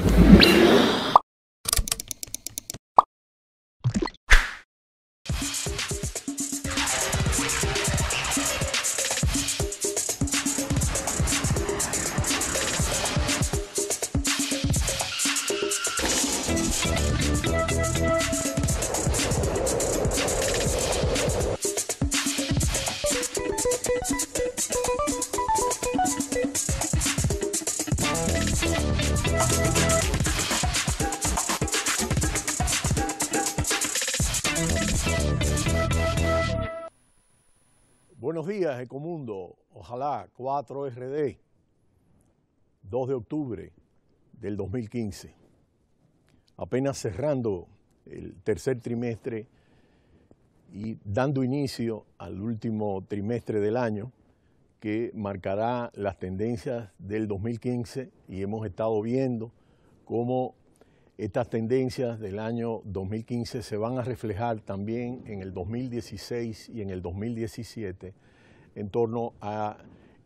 Thank you. Ecomundo, ojalá 4RD, 2 de octubre del 2015, apenas cerrando el tercer trimestre y dando inicio al último trimestre del año que marcará las tendencias del 2015 y hemos estado viendo cómo estas tendencias del año 2015 se van a reflejar también en el 2016 y en el 2017 en torno a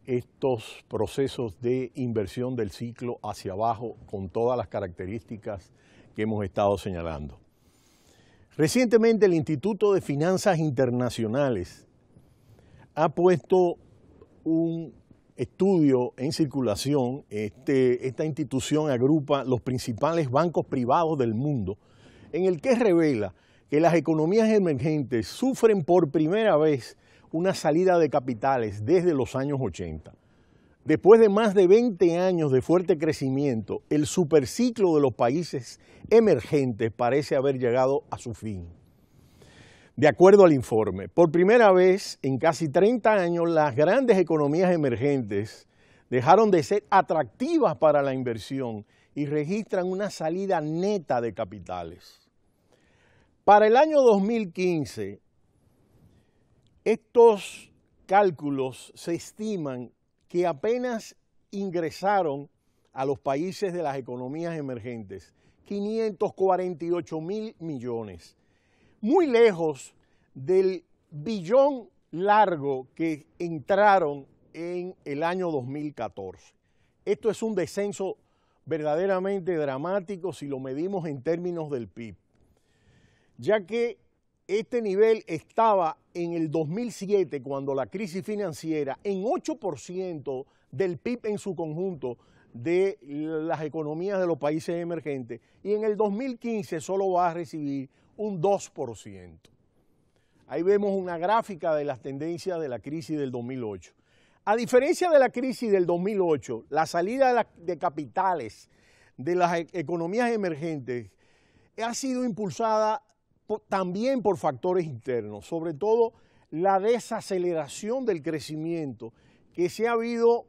estos procesos de inversión del ciclo hacia abajo con todas las características que hemos estado señalando. Recientemente el Instituto de Finanzas Internacionales ha puesto un estudio en circulación. Este, esta institución agrupa los principales bancos privados del mundo, en el que revela que las economías emergentes sufren por primera vez una salida de capitales desde los años 80. Después de más de 20 años de fuerte crecimiento, el superciclo de los países emergentes parece haber llegado a su fin. De acuerdo al informe, por primera vez en casi 30 años las grandes economías emergentes dejaron de ser atractivas para la inversión y registran una salida neta de capitales. Para el año 2015, estos cálculos se estiman que apenas ingresaron a los países de las economías emergentes 548 mil millones, muy lejos del billón largo que entraron en el año 2014. Esto es un descenso verdaderamente dramático si lo medimos en términos del PIB, ya que este nivel estaba en el 2007, cuando la crisis financiera, en 8% del PIB en su conjunto de las economías de los países emergentes, y en el 2015 solo va a recibir un 2%. Ahí vemos una gráfica de las tendencias de la crisis del 2008. A diferencia de la crisis del 2008, la salida de, capitales de las e-, economías emergentes ha sido impulsada también por factores internos, sobre todo la desaceleración del crecimiento que se ha habido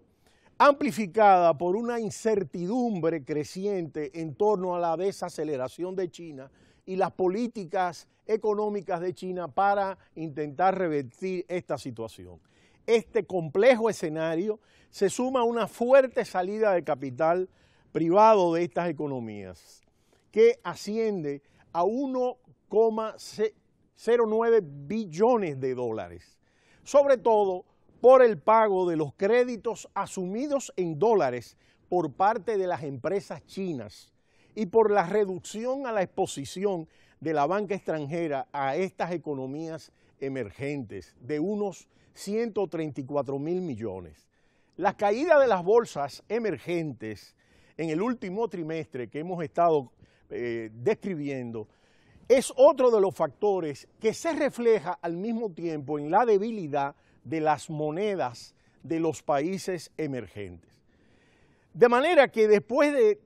amplificada por una incertidumbre creciente en torno a la desaceleración de China y las políticas económicas de China para intentar revertir esta situación. Este complejo escenario se suma a una fuerte salida de capital privado de estas economías, que asciende a uno 0,09 billones de dólares, sobre todo por el pago de los créditos asumidos en dólares por parte de las empresas chinas y por la reducción a la exposición de la banca extranjera a estas economías emergentes de unos 134 mil millones. La caída de las bolsas emergentes en el último trimestre que hemos estado eh, describiendo es otro de los factores que se refleja al mismo tiempo en la debilidad de las monedas de los países emergentes. De manera que después de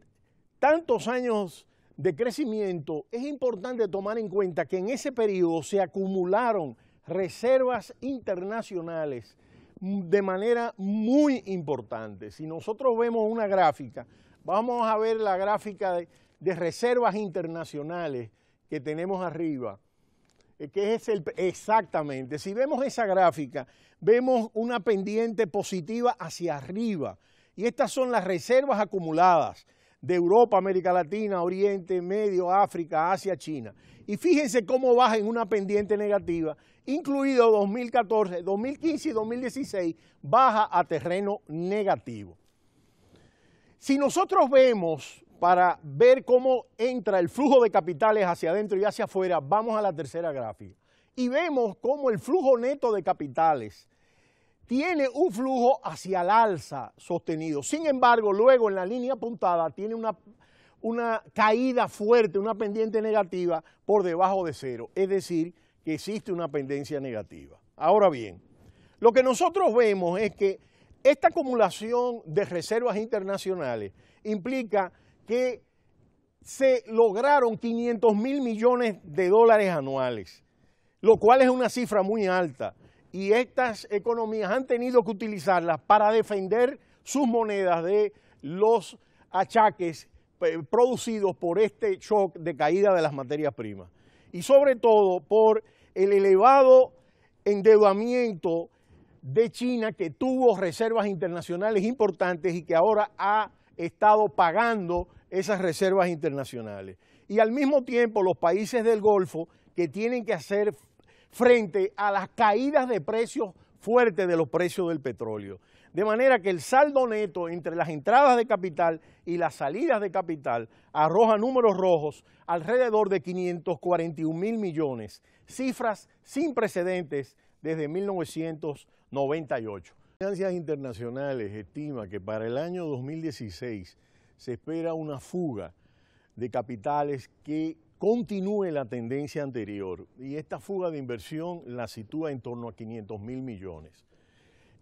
tantos años de crecimiento, es importante tomar en cuenta que en ese periodo se acumularon reservas internacionales de manera muy importante. Si nosotros vemos una gráfica, vamos a ver la gráfica de, de reservas internacionales que tenemos arriba, eh, que es exactamente, si vemos esa gráfica, vemos una pendiente positiva hacia arriba. Y estas son las reservas acumuladas de Europa, América Latina, Oriente, Medio, África, Asia, China. Y fíjense cómo baja en una pendiente negativa, incluido 2014, 2015 y 2016, baja a terreno negativo. Si nosotros vemos para ver cómo entra el flujo de capitales hacia adentro y hacia afuera, vamos a la tercera gráfica. Y vemos cómo el flujo neto de capitales tiene un flujo hacia el alza sostenido. Sin embargo, luego en la línea apuntada tiene una, una caída fuerte, una pendiente negativa por debajo de cero. Es decir, que existe una pendencia negativa. Ahora bien, lo que nosotros vemos es que esta acumulación de reservas internacionales implica que se lograron 500 mil millones de dólares anuales, lo cual es una cifra muy alta. Y estas economías han tenido que utilizarlas para defender sus monedas de los achaques eh, producidos por este shock de caída de las materias primas. Y sobre todo por el elevado endeudamiento de China que tuvo reservas internacionales importantes y que ahora ha estado pagando esas reservas internacionales. Y al mismo tiempo los países del Golfo que tienen que hacer frente a las caídas de precios fuertes de los precios del petróleo. De manera que el saldo neto entre las entradas de capital y las salidas de capital arroja números rojos alrededor de 541 mil millones, cifras sin precedentes desde 1998. internacionales estima que para el año 2016 se espera una fuga de capitales que continúe la tendencia anterior y esta fuga de inversión la sitúa en torno a 500 mil millones.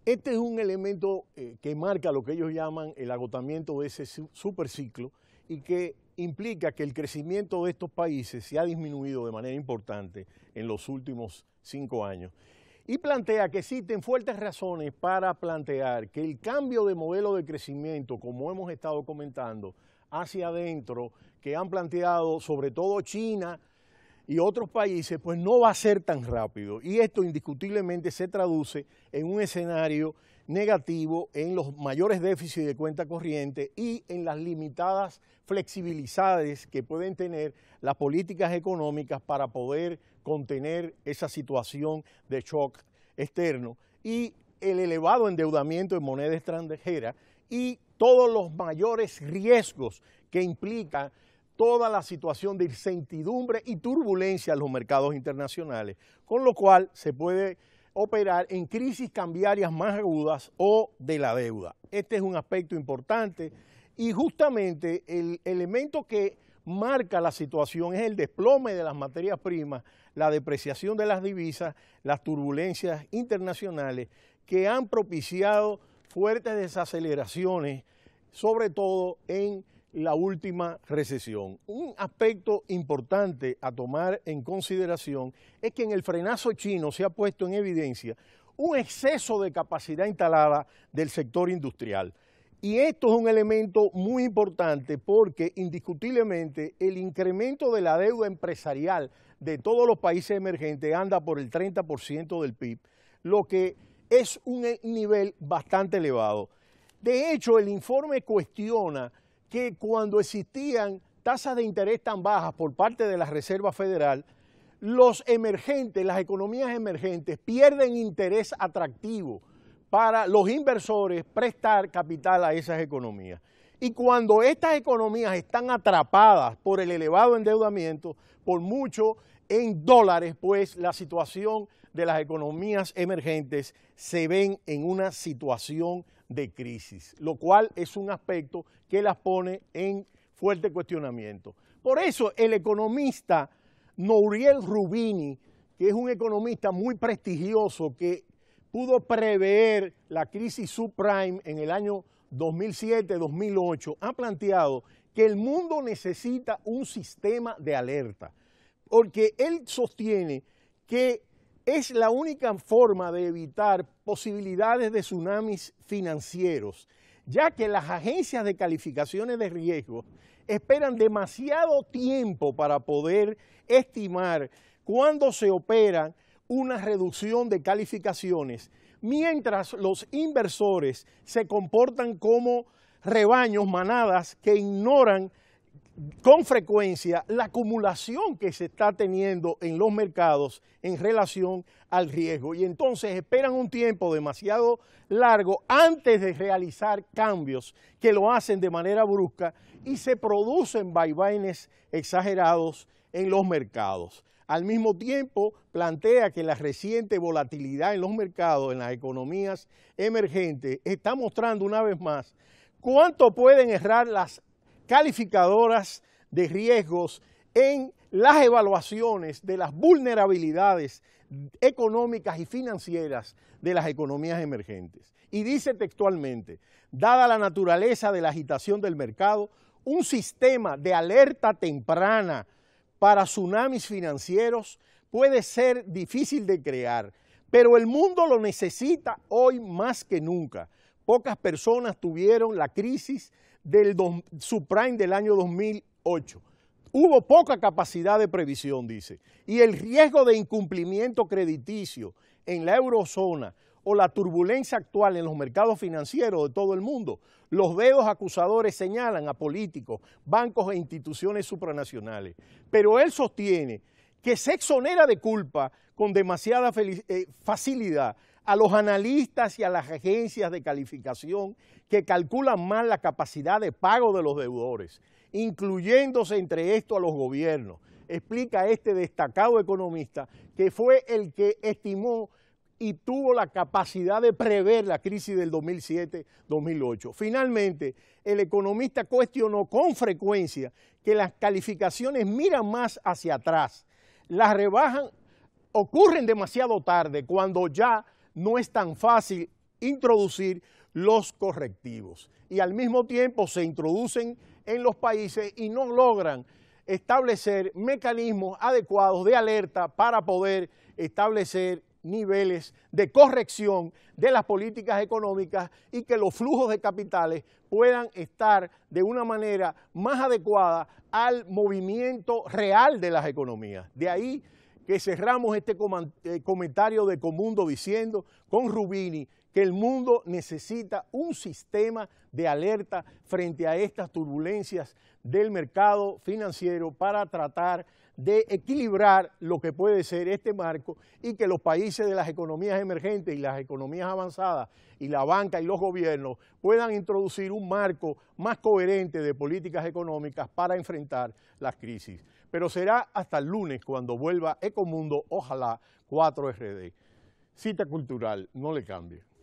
Este es un elemento eh, que marca lo que ellos llaman el agotamiento de ese superciclo y que implica que el crecimiento de estos países se ha disminuido de manera importante en los últimos cinco años y plantea que existen fuertes razones para plantear que el cambio de modelo de crecimiento, como hemos estado comentando, hacia adentro, que han planteado sobre todo China y otros países, pues no va a ser tan rápido. Y esto indiscutiblemente se traduce en un escenario negativo en los mayores déficits de cuenta corriente y en las limitadas flexibilidades que pueden tener las políticas económicas para poder contener esa situación de shock externo y el elevado endeudamiento en moneda extranjera y todos los mayores riesgos que implica toda la situación de incertidumbre y turbulencia en los mercados internacionales, con lo cual se puede operar en crisis cambiarias más agudas o de la deuda. Este es un aspecto importante y justamente el elemento que marca la situación es el desplome de las materias primas la depreciación de las divisas, las turbulencias internacionales que han propiciado fuertes desaceleraciones, sobre todo en la última recesión. Un aspecto importante a tomar en consideración es que en el frenazo chino se ha puesto en evidencia un exceso de capacidad instalada del sector industrial. Y esto es un elemento muy importante porque indiscutiblemente el incremento de la deuda empresarial de todos los países emergentes anda por el 30% del PIB, lo que es un nivel bastante elevado. De hecho, el informe cuestiona que cuando existían tasas de interés tan bajas por parte de la Reserva Federal, los emergentes, las economías emergentes pierden interés atractivo para los inversores prestar capital a esas economías. Y cuando estas economías están atrapadas por el elevado endeudamiento, por mucho en dólares, pues la situación de las economías emergentes se ven en una situación de crisis, lo cual es un aspecto que las pone en fuerte cuestionamiento. Por eso el economista Nouriel Rubini, que es un economista muy prestigioso que pudo prever la crisis subprime en el año 2007-2008, ha planteado que el mundo necesita un sistema de alerta, porque él sostiene que es la única forma de evitar posibilidades de tsunamis financieros, ya que las agencias de calificaciones de riesgo esperan demasiado tiempo para poder estimar cuándo se operan una reducción de calificaciones, mientras los inversores se comportan como rebaños, manadas que ignoran con frecuencia la acumulación que se está teniendo en los mercados en relación al riesgo y entonces esperan un tiempo demasiado largo antes de realizar cambios que lo hacen de manera brusca y se producen vaivaines exagerados en los mercados. Al mismo tiempo, plantea que la reciente volatilidad en los mercados, en las economías emergentes, está mostrando una vez más cuánto pueden errar las calificadoras de riesgos en las evaluaciones de las vulnerabilidades económicas y financieras de las economías emergentes. Y dice textualmente, dada la naturaleza de la agitación del mercado, un sistema de alerta temprana para tsunamis financieros puede ser difícil de crear, pero el mundo lo necesita hoy más que nunca. Pocas personas tuvieron la crisis del subprime del año 2008. Hubo poca capacidad de previsión, dice, y el riesgo de incumplimiento crediticio en la eurozona o la turbulencia actual en los mercados financieros de todo el mundo, los dedos acusadores señalan a políticos, bancos e instituciones supranacionales. Pero él sostiene que se exonera de culpa con demasiada eh, facilidad a los analistas y a las agencias de calificación que calculan mal la capacidad de pago de los deudores, incluyéndose entre esto a los gobiernos, explica este destacado economista que fue el que estimó y tuvo la capacidad de prever la crisis del 2007-2008. Finalmente, el economista cuestionó con frecuencia que las calificaciones miran más hacia atrás, las rebajan, ocurren demasiado tarde cuando ya no es tan fácil introducir los correctivos y al mismo tiempo se introducen en los países y no logran establecer mecanismos adecuados de alerta para poder establecer niveles de corrección de las políticas económicas y que los flujos de capitales puedan estar de una manera más adecuada al movimiento real de las economías. De ahí que cerramos este eh, comentario de Comundo diciendo con Rubini que el mundo necesita un sistema de alerta frente a estas turbulencias del mercado financiero para tratar de equilibrar lo que puede ser este marco y que los países de las economías emergentes y las economías avanzadas y la banca y los gobiernos puedan introducir un marco más coherente de políticas económicas para enfrentar las crisis. Pero será hasta el lunes cuando vuelva Ecomundo, ojalá 4RD. Cita cultural, no le cambie.